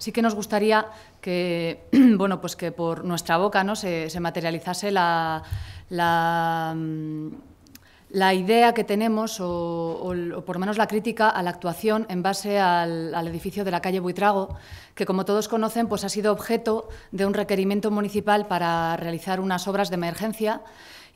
Sí que nos gustaría que, bueno, pues que por nuestra boca ¿no? se, materializase la, mm, la, idea que tenemos, o, por lo menos la crítica a la actuación en base al, edificio de la calle Buitrago, que como todos conocen pues ha sido objeto de un requerimiento municipal para realizar unas obras de emergencia.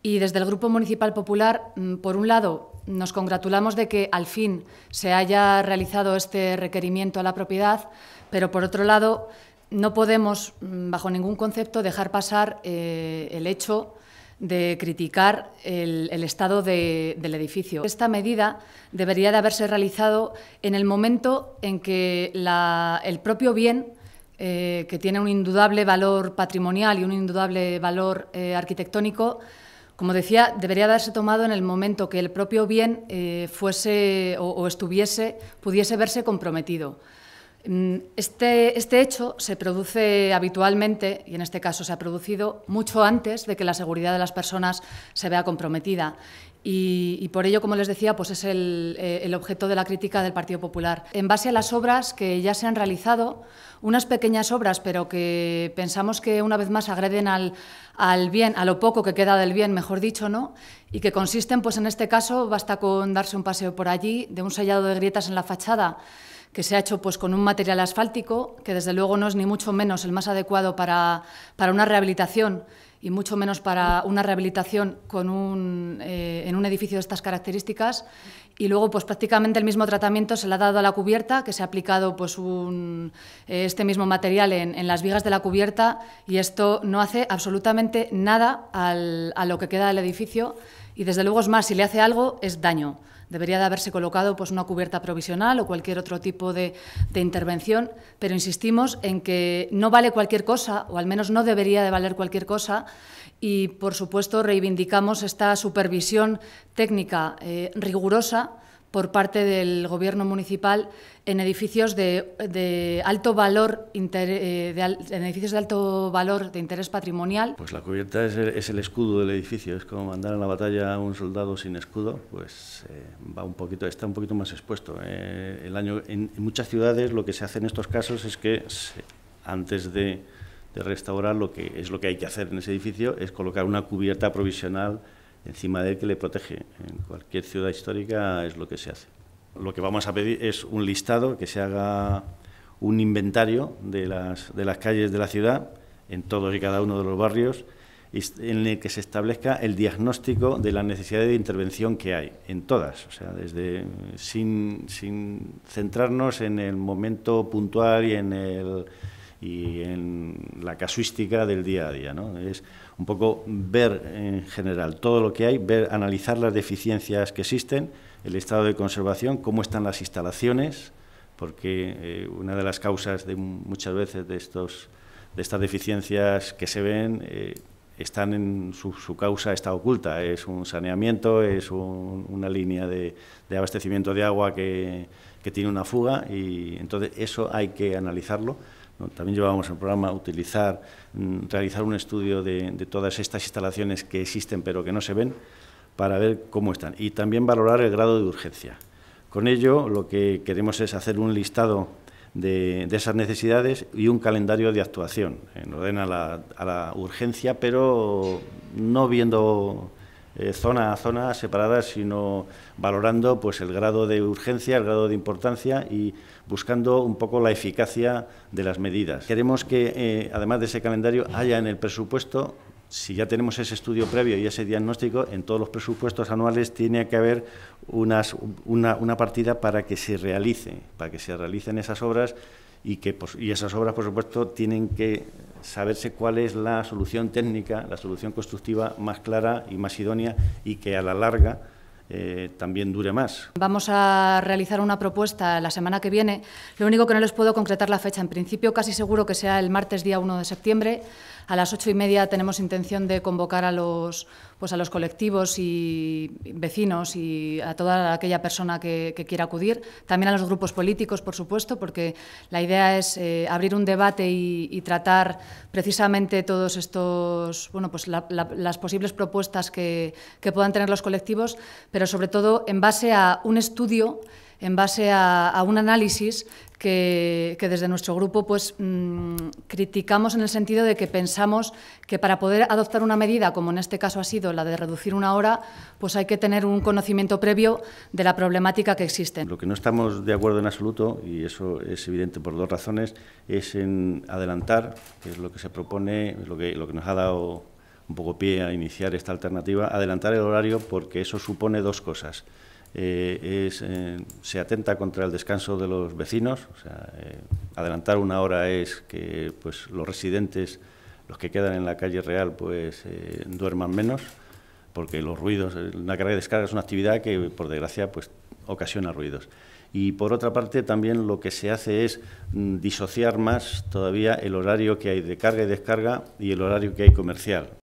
Y desde el Grupo Municipal Popular, mm, por un lado, nos congratulamos de que al fin se haya realizado este requerimiento a la propiedad, pero por otro lado no podemos, mm, bajo ningún concepto, dejar pasar eh, el hecho de criticar el, estado del edificio. Esta medida debería de haberse realizado en el momento en que el propio bien, eh, que tiene un indudable valor patrimonial y un indudable valor eh, arquitectónico, como decía, debería haberse tomado en el momento que el propio bien eh, fuese o, estuviese, pudiese verse comprometido. Mm, este, este hecho se produce habitualmente, y en este caso se ha producido, mucho antes de que la seguridad de las personas se vea comprometida. Y, por ello, como les decía, pues es eh, el, objeto de la crítica del Partido Popular. En base a las obras que ya se han realizado, unas pequeñas obras, pero que pensamos que una vez más agreden al, bien, a lo poco que queda del bien, mejor dicho, ¿no? Y que consisten, pues en este caso, basta con darse un paseo por allí, de un sellado de grietas en la fachada que se ha hecho pues, con un material asfáltico, que desde luego no es ni mucho menos el más adecuado para una rehabilitación y mucho menos para una rehabilitación con eh, en un edificio de estas características. Y luego, pues prácticamente el mismo tratamiento se le ha dado a la cubierta, que se ha aplicado pues, eh, este mismo material en, las vigas de la cubierta y esto no hace absolutamente nada a lo que queda del edificio y desde luego es más, si le hace algo es daño. Debería de haberse colocado pues, una cubierta provisional o cualquier otro tipo de, intervención, pero insistimos en que no vale cualquier cosa, o al menos no debería de valer cualquier cosa, y por supuesto reivindicamos esta supervisión técnica eh, rigurosa por parte del Gobierno municipal en edificios de, alto valor eh, de, edificios de alto valor de interés patrimonial. Pues la cubierta es el, escudo del edificio, es como mandar a la batalla a un soldado sin escudo, pues eh, va un poquito, está un poquito más expuesto. Eh, el año, en, muchas ciudades lo que se hace en estos casos es que antes de, de restaurar lo que es lo que hay que hacer en ese edificio es colocar una cubierta provisional encima de él que le protege. En cualquier ciudad histórica es lo que se hace. Lo que vamos a pedir es un listado, que se haga un inventario de las, de las calles de la ciudad, en todos y cada uno de los barrios, en el que se establezca el diagnóstico de la necesidad de intervención que hay, en todas, o sea, desde, sin, sin centrarnos en el momento puntual y en el y en la casuística del día a día. ¿no? Es un poco ver en general todo lo que hay, ver, analizar las deficiencias que existen, el estado de conservación, cómo están las instalaciones, porque eh, una de las causas de muchas veces de, estos, de estas deficiencias que se ven eh, están en su, causa está oculta. Es un saneamiento, es una línea de, abastecimiento de agua que tiene una fuga y entonces eso hay que analizarlo también llevábamos el programa utilizar, mm, realizar un estudio de, todas estas instalaciones que existen pero que no se ven para ver cómo están y también valorar el grado de urgencia. Con ello lo que queremos es hacer un listado de, esas necesidades y un calendario de actuación en orden a la, a la urgencia, pero no viendo eh, zona a zona separadas, sino valorando pues, el grado de urgencia, el grado de importancia y buscando un poco la eficacia de las medidas. Queremos que, eh, además de ese calendario, haya en el presupuesto si ya tenemos ese estudio previo y ese diagnóstico, en todos los presupuestos anuales tiene que haber una, una partida para que se realice, para que se realicen esas obras y, que, pues, y esas obras, por supuesto, tienen que saberse cuál es la solución técnica, la solución constructiva más clara y más idónea y que a la larga eh, también dure más. Vamos a realizar una propuesta la semana que viene. Lo único que no les puedo concretar la fecha. En principio, casi seguro que sea el martes día 1 de septiembre. A las ocho y media tenemos intención de convocar a los, pues a los colectivos y vecinos y a toda aquella persona que, quiera acudir. También a los grupos políticos, por supuesto, porque la idea es eh, abrir un debate y, tratar precisamente todos estos, bueno, pues las posibles propuestas que, que puedan tener los colectivos, pero sobre todo en base a un estudio en base a, un análisis que, desde nuestro grupo pues, mm, criticamos en el sentido de que pensamos que para poder adoptar una medida, como en este caso ha sido la de reducir una hora, pues hay que tener un conocimiento previo de la problemática que existe. Lo que no estamos de acuerdo en absoluto, y eso es evidente por dos razones, es en adelantar, que es lo que se propone, lo que nos ha dado un poco pie a iniciar esta alternativa, adelantar el horario porque eso supone dos cosas. Eh, es, eh, se atenta contra el descanso de los vecinos. O sea, eh, adelantar una hora es que pues, los residentes, los que quedan en la calle real, pues duerman menos, porque los ruidos, la carga de descarga es una actividad que, por desgracia, pues, ocasiona ruidos. Y por otra parte, también lo que se hace es mm, disociar más todavía el horario que hay de carga y descarga y el horario que hay comercial.